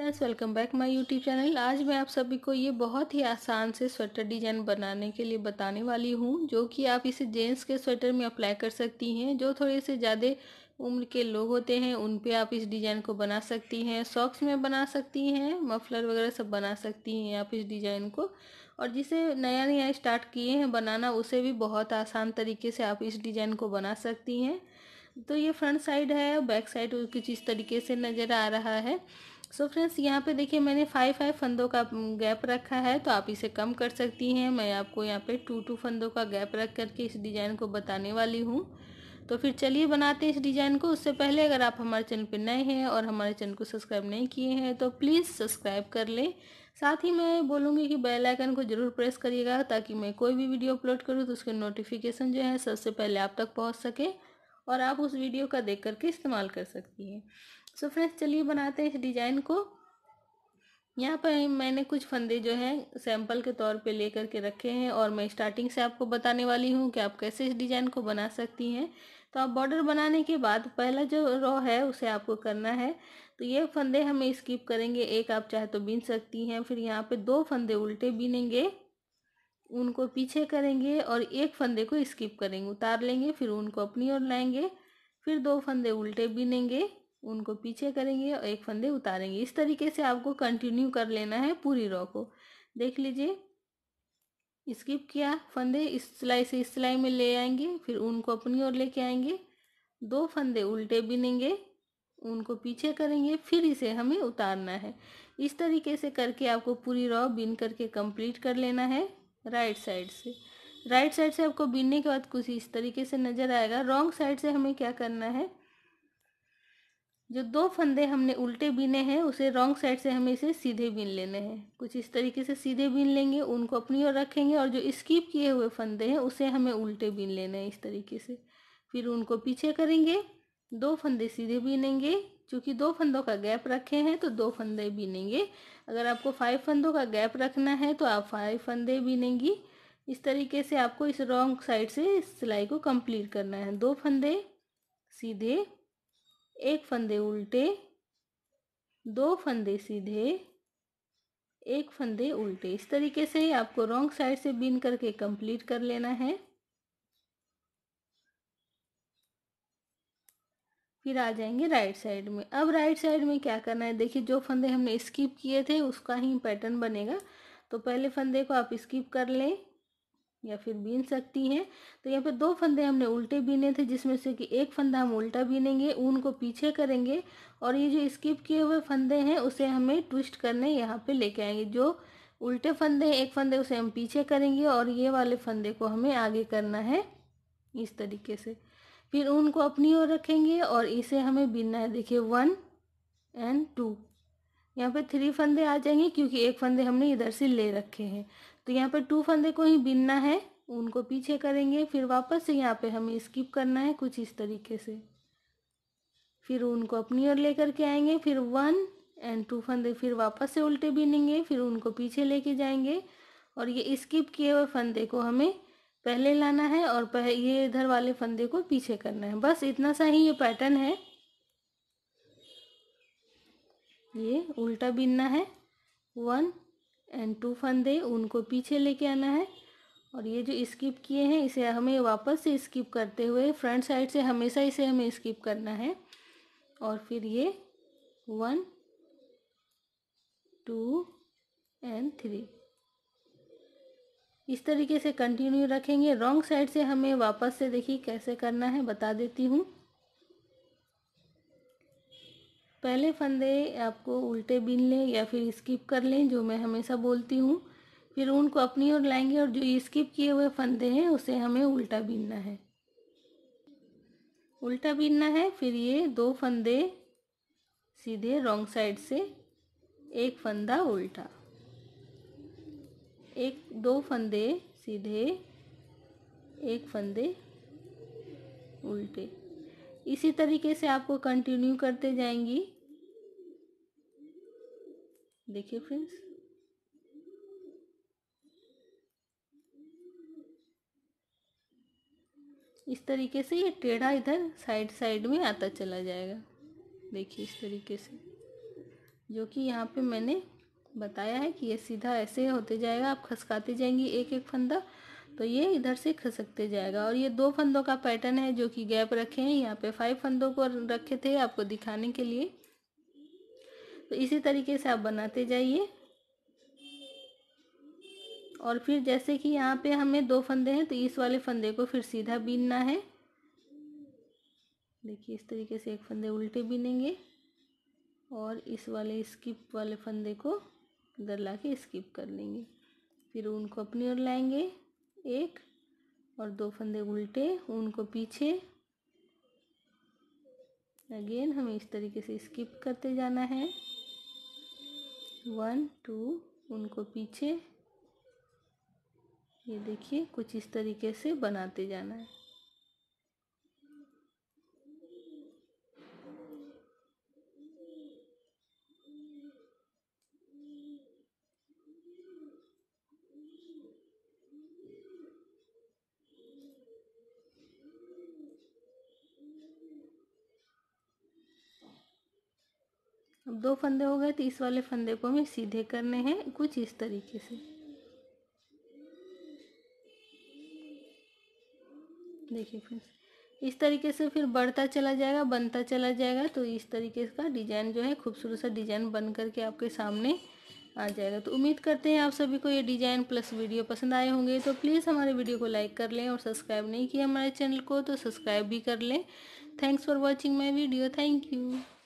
friends welcome back my YouTube channel आज मैं आप सभी को ये बहुत ही आसान से स्वेटर डिजाइन बनाने के लिए बताने वाली हूँ जो कि आप इसे जेंट्स के स्वेटर में अप्लाई कर सकती हैं जो थोड़े से ज़्यादा उम्र के लोग होते हैं उन पे आप इस डिज़ाइन को बना सकती हैं सॉक्स में बना सकती हैं मफलर वगैरह सब बना सकती हैं आप इस डिज़ाइन को और जिसे नया नया स्टार्ट किए हैं बनाना उसे भी बहुत आसान तरीके से आप इस डिज़ाइन को बना सकती हैं तो ये फ्रंट साइड है बैक साइड कुछ इस तरीके से नज़र आ रहा है सो फ्रेंड्स यहाँ पे देखिए मैंने फाइव फाइव फंदों का गैप रखा है तो आप इसे कम कर सकती हैं मैं आपको यहाँ पे टू टू फंदों का गैप रख करके इस डिज़ाइन को बताने वाली हूँ तो फिर चलिए बनाते हैं इस डिज़ाइन को उससे पहले अगर आप हमारे चैनल पर नए हैं और हमारे चैनल को सब्सक्राइब नहीं किए हैं तो प्लीज़ सब्सक्राइब कर लें साथ ही मैं बोलूँगी कि बेल आइकन को ज़रूर प्रेस करिएगा ताकि मैं कोई भी वीडियो अपलोड करूँ तो उसके नोटिफिकेशन जो है सबसे पहले आप तक पहुँच सके और आप उस वीडियो का देख करके इस्तेमाल कर सकती हैं सो फ्रेंड्स चलिए बनाते हैं इस डिज़ाइन को यहाँ पर मैंने कुछ फंदे जो हैं सैंपल के तौर पे लेकर के रखे हैं और मैं स्टार्टिंग से आपको बताने वाली हूँ कि आप कैसे इस डिज़ाइन को बना सकती हैं तो आप बॉर्डर बनाने के बाद पहला जो रॉ है उसे आपको करना है तो ये फंदे हमें स्किप करेंगे एक आप चाहे तो बीन सकती हैं फिर यहाँ पर दो फंदे उल्टे बीनेंगे उनको पीछे करेंगे और एक फंदे को स्किप करेंगे उतार लेंगे फिर उनको अपनी ओर लाएंगे फिर दो फंदे उल्टे बीनेंगे उनको पीछे करेंगे और एक फंदे उतारेंगे इस तरीके से आपको कंटिन्यू कर लेना है पूरी रॉ को देख लीजिए स्किप किया फंदे इस सिलाई से इस सिलाई में ले आएंगे फिर उनको अपनी ओर लेके आएंगे दो फंदे उल्टे बिनेंगे उनको पीछे करेंगे फिर इसे हमें उतारना है इस तरीके से करके आपको पूरी रॉ बिन करके कंप्लीट कर लेना है राइट साइड से राइट साइड से आपको बिनने के बाद कुछ इस तरीके से नज़र आएगा रॉन्ग साइड से हमें क्या करना है जो दो फंदे हमने उल्टे बीने हैं उसे रॉन्ग साइड से हमें इसे सीधे बीन लेने हैं कुछ इस तरीके से सीधे बीन लेंगे उनको अपनी ओर रखेंगे और जो स्कीप किए हुए फंदे हैं उसे हमें उल्टे बीन लेने हैं इस तरीके से फिर उनको पीछे करेंगे दो फंदे सीधे बीनेंगे चूँकि दो फंदों का गैप रखे हैं तो दो फंदे बीनेंगे अगर आपको फाइव फंदों का गैप रखना है तो आप फाइव फंदे बीनेंगी इस तरीके से आपको इस रॉन्ग साइड से सिलाई को कंप्लीट करना है दो फंदे सीधे एक फंदे उल्टे दो फंदे सीधे एक फंदे उल्टे इस तरीके से ही आपको रॉन्ग साइड से बीन करके कंप्लीट कर लेना है फिर आ जाएंगे राइट साइड में अब राइट साइड में क्या करना है देखिए जो फंदे हमने स्किप किए थे उसका ही पैटर्न बनेगा तो पहले फंदे को आप स्किप कर लें या फिर बीन सकती हैं तो यहाँ पे दो फंदे हमने उल्टे बीने थे जिसमें से कि एक फंदा हम उल्टा बीनेंगे ऊन को पीछे करेंगे और ये जो स्किप किए हुए फंदे हैं उसे हमें ट्विस्ट करने यहाँ पे लेके आएंगे जो उल्टे फंदे हैं एक फंदे उसे हम पीछे करेंगे और ये वाले फंदे को हमें आगे करना है इस तरीके से फिर ऊन को अपनी ओर रखेंगे और इसे हमें बीनना है देखिए वन एंड टू यहाँ पे थ्री फंदे आ जाएंगे क्योंकि एक फंदे हमने इधर से ले रखे हैं तो यहाँ पर टू फंदे को ही बिनना है उनको पीछे करेंगे फिर वापस से यहाँ पे हमें स्किप करना है कुछ इस तरीके से फिर उनको अपनी ओर लेकर के आएंगे फिर वन एंड टू फंदे फिर वापस से उल्टे बिनेंगे फिर उनको पीछे लेके जाएंगे और ये स्किप किए हुए फंदे को हमें पहले लाना है और पह, ये इधर वाले फंदे को पीछे करना है बस इतना सा ही ये पैटर्न है ये उल्टा बिनना है वन एंड टू फंदे उनको पीछे लेके आना है और ये जो स्किप किए हैं इसे हमें वापस से स्किप करते हुए फ्रंट साइड से हमेशा इसे हमें स्किप करना है और फिर ये वन टू एंड थ्री इस तरीके से कंटिन्यू रखेंगे रॉन्ग साइड से हमें वापस से देखिए कैसे करना है बता देती हूँ पहले फंदे आपको उल्टे बीन लें या फिर स्किप कर लें जो मैं हमेशा बोलती हूँ फिर उनको अपनी ओर लाएंगे और जो स्किप किए हुए फंदे हैं उसे हमें उल्टा बीनना है उल्टा बीनना है फिर ये दो फंदे सीधे रॉन्ग साइड से एक फंदा उल्टा एक दो फंदे सीधे एक फंदे उल्टे इसी तरीके से आपको कंटिन्यू करते जाएंगी देखिए फ्रेंड्स इस तरीके से ये टेढ़ा इधर साइड साइड में आता चला जाएगा देखिए इस तरीके से जो कि यहाँ पे मैंने बताया है कि ये सीधा ऐसे होते जाएगा आप खसकाते जाएंगी एक एक फंदा तो ये इधर से खसकते जाएगा और ये दो फंदों का पैटर्न है जो कि गैप रखे हैं यहाँ पे फाइव फंदों को रखे थे आपको दिखाने के लिए तो इसी तरीके से आप बनाते जाइए और फिर जैसे कि यहाँ पे हमें दो फंदे हैं तो इस वाले फंदे को फिर सीधा बीनना है देखिए इस तरीके से एक फंदे उल्टे बीनेंगे और इस वाले स्किप वाले फंदे को इधर ला के स्किप कर लेंगे फिर उनको अपनी ओर लाएंगे एक और दो फंदे उल्टे ऊन को पीछे अगेन हमें इस तरीके से स्किप करते जाना है वन टू उनको पीछे ये देखिए कुछ इस तरीके से बनाते जाना है दो फंदे हो गए तो इस वाले फंदे को हमें सीधे करने हैं कुछ इस तरीके से देखिए फ्रेंड्स इस तरीके से फिर बढ़ता चला जाएगा बनता चला जाएगा तो इस तरीके का डिजाइन जो है खूबसूरत सा डिजाइन बन करके आपके सामने आ जाएगा तो उम्मीद करते हैं आप सभी को ये डिज़ाइन प्लस वीडियो पसंद आए होंगे तो प्लीज़ हमारे वीडियो को लाइक कर लें और सब्सक्राइब नहीं किया हमारे चैनल को तो सब्सक्राइब भी कर लें thanks for watching my video thank you